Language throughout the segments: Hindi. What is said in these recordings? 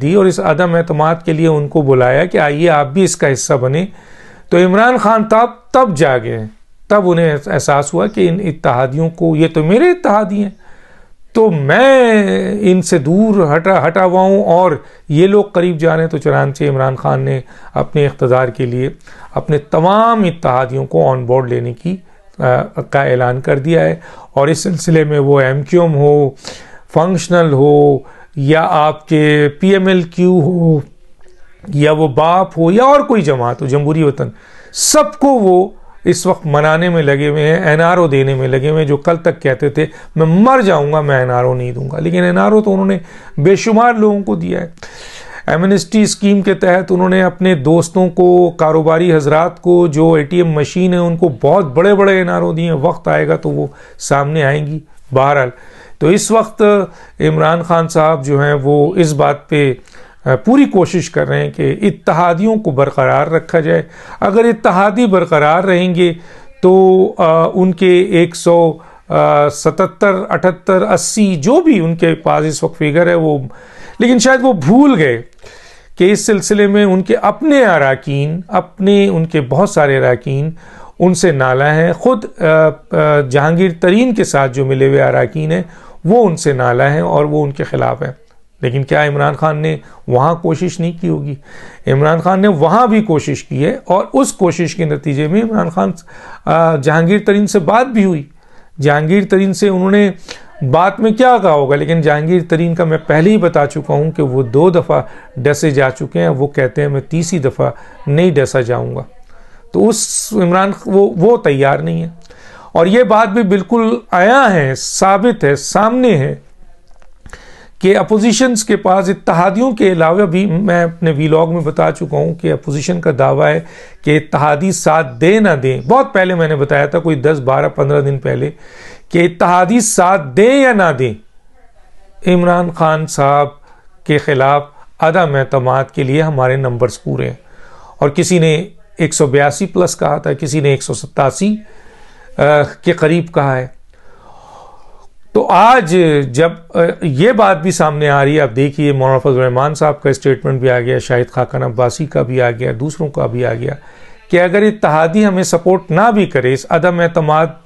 दी और इस अदम एतमाद के लिए उनको बुलाया कि आइए आप भी इसका हिस्सा बने तो इमरान खान तब तब जागे तब उन्हें एहसास हुआ कि इन इतिहादियों को ये तो मेरे इतिहादी हैं तो मैं इनसे दूर हटा हटा हुआ हूँ और ये लोग करीब जा रहे हैं तो चुनानचे इमरान खान ने अपने इकतदार के लिए अपने तमाम इतिहादियों को ऑन बोर्ड लेने की आ, का ऐलान कर दिया है और इस सिलसिले में वो एम हो फंक्शनल हो या आपके पी एम एल क्यू हो या वो बाप हो या और कोई जमात हो जमहूरी वतन सबको वो इस वक्त मनाने में लगे हुए हैं एन आर ओ देने में लगे हुए हैं जो कल तक कहते थे मैं मर जाऊंगा मैं एन आर ओ नहीं दूंगा लेकिन एन आर ओ तो उन्होंने बेशुमार लोगों को दिया है एमनिस्टी स्कीम के तहत उन्होंने अपने दोस्तों को कारोबारी हजरात को जो ए टी एम मशीन है उनको बहुत बड़े बड़े एन आर ओ दिए वक्त आएगा तो वो सामने आएंगी बहरहाल तो इस वक्त इमरान खान साहब जो हैं वो इस बात पे पूरी कोशिश कर रहे हैं कि इतिहादियों को बरकरार रखा जाए अगर इतिहादी बरकरार रहेंगे तो आ, उनके एक सौ सतहत्तर अठहत्तर अस्सी जो भी उनके पास इस वक्त फिगर है वो लेकिन शायद वो भूल गए कि इस सिलसिले में उनके अपने अरकान अपने उनके बहुत सारे अरकान उनसे नाला हैं ख़ुद जहांगीर तरीन के साथ जो मिले हुए अरकान हैं वो उनसे नाला है और वो उनके ख़िलाफ़ है लेकिन क्या इमरान खान ने वहाँ कोशिश नहीं की होगी इमरान खान ने वहाँ भी कोशिश की है और उस कोशिश के नतीजे में इमरान खान जहांगीर तरीन से बात भी हुई जहांगीर तरीन से उन्होंने बात में क्या कहा होगा लेकिन जहांगीर तरीन का मैं पहले ही बता चुका हूँ कि वो दो दफ़ा डसे जा चुके हैं वो कहते हैं मैं तीसरी दफ़ा नहीं डसा जाऊँगा तो उस इमरान वो वो तैयार नहीं है और ये बात भी बिल्कुल आया है साबित है सामने है कि अपोजिशंस के पास इतिहादियों के अलावा भी मैं अपने वीलॉग में बता चुका हूं कि अपोजिशन का दावा है कि इतिहादी साथ दे ना दें बहुत पहले मैंने बताया था कोई 10 12 15 दिन पहले कि इतिहादी साथ दें या ना दें इमरान खान साहब के ख़िलाफ़ अदम एतम के लिए हमारे नंबर्स पूरे हैं और किसी ने एक प्लस कहा था किसी ने एक के करीब कहा है तो आज जब ये बात भी सामने आ रही है आप देखिए मौलाना फजल रहमान साहब का स्टेटमेंट भी आ गया शाहिद खाकान अब्बासी का भी आ गया दूसरों का भी आ गया कि अगर इतिहादी हमें सपोर्ट ना भी करे इस अदम अतमाद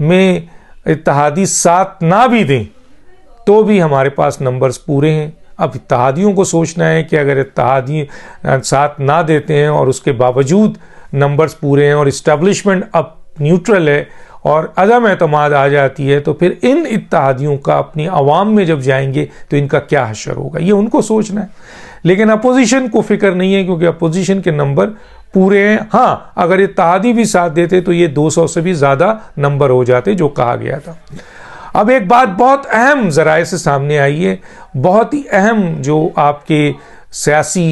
में इतिहादी साथ ना भी दें तो भी हमारे पास नंबर्स पूरे हैं अब इतिहादियों को सोचना है कि अगर इतिहादी साथ ना देते हैं और उसके बावजूद नंबर्स पूरे हैं और इस्टेब्लिशमेंट अब न्यूट्रल है और अदम अतमाद आ जाती है तो फिर इन इतिहादियों का अपनी आवाम में जब जाएंगे तो इनका क्या हशर होगा ये उनको सोचना है लेकिन अपोजिशन को फिक्र नहीं है क्योंकि अपोजिशन के नंबर पूरे हैं हाँ अगर ये तहादी भी साथ देते तो ये 200 से भी ज़्यादा नंबर हो जाते जो कहा गया था अब एक बात बहुत अहम ज़राए से सामने आई है बहुत ही अहम जो आपके सियासी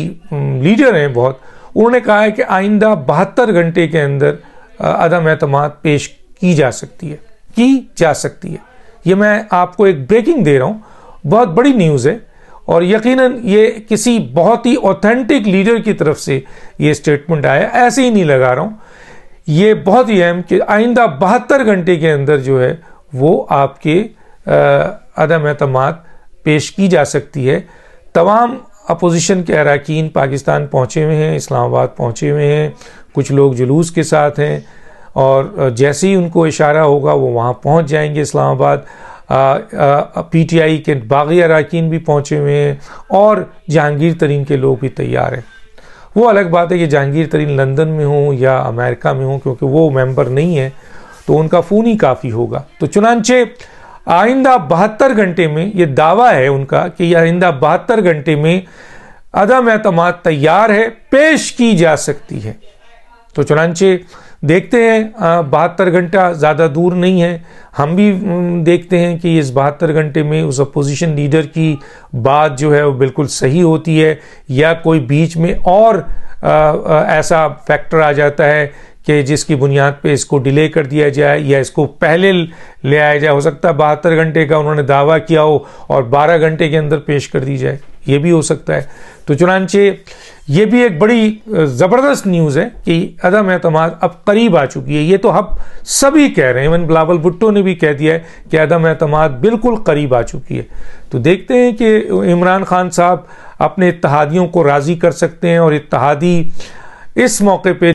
लीडर हैं बहुत उन्होंने कहा है कि आइंदा बहत्तर घंटे के अंदर अदम अहतम पेश की जा सकती है की जा सकती है ये मैं आपको एक ब्रेकिंग दे रहा हूँ बहुत बड़ी न्यूज़ है और यकीनन ये किसी बहुत ही ऑथेंटिक लीडर की तरफ से ये स्टेटमेंट आया ऐसे ही नहीं लगा रहा हूँ ये बहुत ही अहम कि आइंदा बहत्तर घंटे के अंदर जो है वो आपके अदम अहतम पेश की जा सकती है तमाम अपोजिशन के अरकान पाकिस्तान पहुँचे हुए हैं इस्लामाबाद पहुँचे हुए हैं कुछ लोग जुलूस के साथ हैं और जैसे ही उनको इशारा होगा वो वहाँ पहुँच जाएंगे इस्लामाबाद पी टी आई के बागी अरकान भी पहुँचे हुए हैं और जहांगीर तरीन के लोग भी तैयार हैं वो अलग बात है कि जहांगीर तरीन लंदन में हों या अमेरिका में हों क्योंकि वो मेंबर नहीं है तो उनका फ़ोन ही काफ़ी होगा तो चुनानचे आइंदा बहत्तर घंटे में ये दावा है उनका कि आइंदा बहत्तर घंटे में अदम अहतम तैयार है पेश की जा सकती है तो चुनाचे देखते हैं बहत्तर घंटा ज़्यादा दूर नहीं है हम भी देखते हैं कि इस बहत्तर घंटे में उस अपोजिशन लीडर की बात जो है वो बिल्कुल सही होती है या कोई बीच में और आ, आ, ऐसा फैक्टर आ जाता है कि जिसकी बुनियाद पे इसको डिले कर दिया जाए या इसको पहले ले आया जाए हो सकता है बहत्तर घंटे का उन्होंने दावा किया हो और बारह घंटे के अंदर पेश कर दी जाए ये भी हो सकता है तो चुनानचे ये भी एक बड़ी ज़बरदस्त न्यूज़ है कि अदम अहतमाद अब करीब आ चुकी है ये तो हम सभी कह रहे हैं इवन बिलावल भुट्टो ने भी कह दिया है कि अदम एतम बिल्कुल करीब आ चुकी है तो देखते हैं कि इमरान खान साहब अपने इतिहादियों को राज़ी कर सकते हैं और इतिहादी इस मौके पर